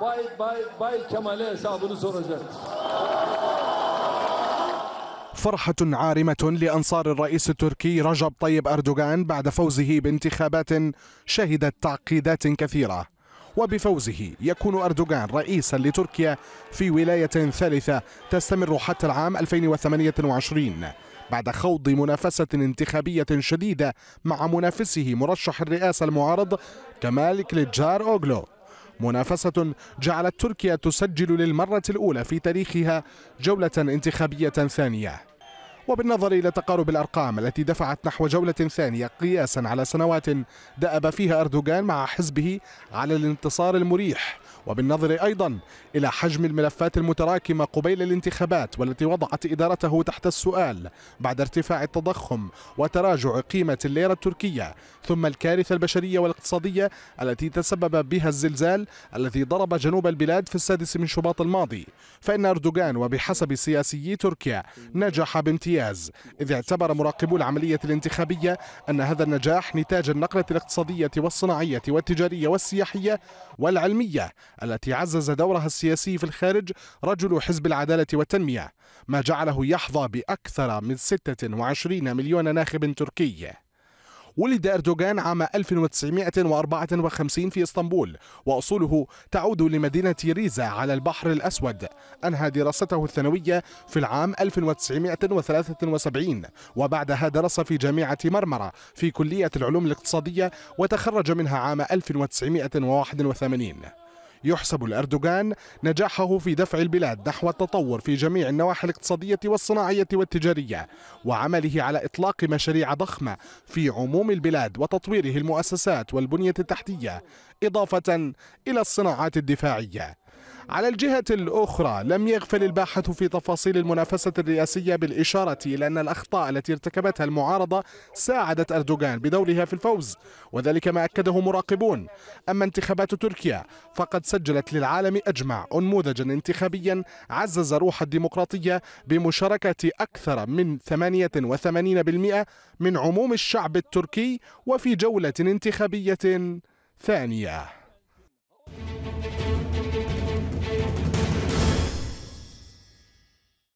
Bay Bay Bay Kemal'e hesabını soracak. فرحة عارمة لأنصار الرئيس التركي رجب طيب أردوغان بعد فوزه بانتخابات شهدت تعقيدات كثيرة وبفوزه يكون أردوغان رئيسا لتركيا في ولاية ثالثة تستمر حتى العام 2028 بعد خوض منافسة انتخابية شديدة مع منافسه مرشح الرئاسة المعارض كمال كليجار أوغلو منافسة جعلت تركيا تسجل للمرة الأولى في تاريخها جولة انتخابية ثانية وبالنظر إلى تقارب الأرقام التي دفعت نحو جولة ثانية قياسا على سنوات دأب فيها أردوغان مع حزبه على الانتصار المريح وبالنظر أيضا إلى حجم الملفات المتراكمة قبيل الانتخابات والتي وضعت إدارته تحت السؤال بعد ارتفاع التضخم وتراجع قيمة الليرة التركية ثم الكارثة البشرية والاقتصادية التي تسبب بها الزلزال الذي ضرب جنوب البلاد في السادس من شباط الماضي فإن أردوغان وبحسب سياسيي تركيا نجح بامتياز إذ اعتبر مراقبو العملية الانتخابية أن هذا النجاح نتاج النقلة الاقتصادية والصناعية والتجارية والسياحية والعلمية التي عزز دورها السياسي في الخارج رجل حزب العدالة والتنمية ما جعله يحظى بأكثر من 26 مليون ناخب تركي ولد أردوغان عام 1954 في اسطنبول وأصوله تعود لمدينة ريزا على البحر الأسود أنهى دراسته الثانوية في العام 1973 وبعدها درس في جامعة مرمرة في كلية العلوم الاقتصادية وتخرج منها عام 1981 يحسب لأردوغان نجاحه في دفع البلاد نحو التطور في جميع النواحي الاقتصادية والصناعية والتجارية وعمله على إطلاق مشاريع ضخمة في عموم البلاد وتطويره المؤسسات والبنية التحتية إضافة إلى الصناعات الدفاعية على الجهة الأخرى لم يغفل الباحث في تفاصيل المنافسة الرئاسية بالإشارة إلى أن الأخطاء التي ارتكبتها المعارضة ساعدت أردوغان بدورها في الفوز وذلك ما أكده مراقبون أما انتخابات تركيا فقد سجلت للعالم أجمع أنموذجا انتخابيا عزز روح الديمقراطية بمشاركة أكثر من 88% من عموم الشعب التركي وفي جولة انتخابية ثانية